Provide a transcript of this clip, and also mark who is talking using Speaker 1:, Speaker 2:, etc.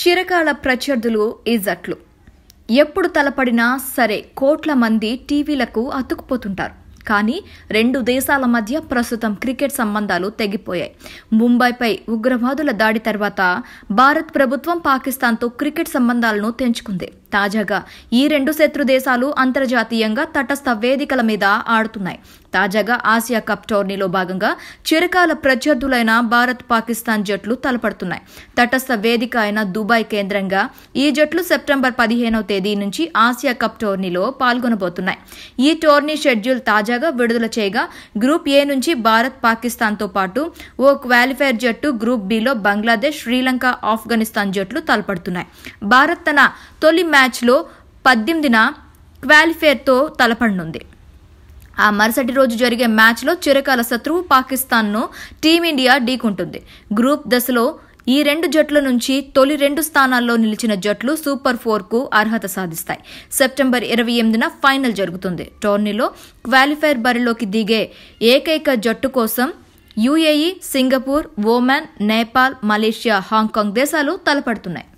Speaker 1: చిరకాల ప్రత్యర్థులు ఈజట్లు ఎప్పుడు తలపడినా సరే కోట్ల మంది టీవీలకు అతుకుపోతుంటారు కానీ రెండు దేశాల మధ్య ప్రస్తుతం క్రికెట్ సంబంధాలు తెగిపోయాయి ముంబైపై ఉగ్రవాదుల దాడి తర్వాత భారత్ ప్రభుత్వం పాకిస్తాన్తో క్రికెట్ సంబంధాలను తెంచుకుంది తాజాగా ఈ రెండు శత్రు దేశాలు అంతర్జాతీయంగా తటస్థ వేదికల మీద ఆడుతున్నాయి తాజాగా ఆసియా కప్ టోర్నీలో భాగంగా చిరకాల ప్రత్యర్థులైన భారత్ పాకిస్తాన్ జట్లు తలపడుతున్నాయి తటస్థ వేదిక అయిన దుబాయ్ కేంద్రంగా ఈ జట్లు సెప్టెంబర్ పదిహేనవ తేదీ నుంచి ఆసియా కప్ టోర్నీలో పాల్గొనబోతున్నాయి ఈ టోర్నీ షెడ్యూల్ తాజాగా విడుదల చేయగా గ్రూప్ ఏ నుంచి భారత్ పాకిస్తాన్తో పాటు ఓ క్వాలిఫైర్ జట్టు గ్రూప్ బిలో బంగ్లాదేశ్ శ్రీలంక ఆఫ్ఘనిస్తాన్ జట్లు తలపడుతున్నాయి భారత్ తన తొలి మ్యాచ్లో పద్దెనిమిదిన క్వాలిఫైర్తో తలపడనుంది ఆ మరుసటి రోజు జరిగే మ్యాచ్లో చిరకాల శత్రువు పాకిస్తాన్ను టీమిండియా ఢీకుంటుంది గ్రూప్ దశలో ఈ రెండు జట్ల నుంచి తొలి రెండు స్థానాల్లో నిలిచిన జట్లు సూపర్ ఫోర్కు అర్హత సాధిస్తాయి సెప్టెంబర్ ఇరవై ఎనిమిదిన ఫైనల్ జరుగుతుంది టోర్నీలో క్వాలిఫైర్ బరిలోకి దిగే ఏకైక జట్టు కోసం UAE Singapore Oman Nepal Malaysia Hong Kong దేశాలు తలపడుతున్నాయి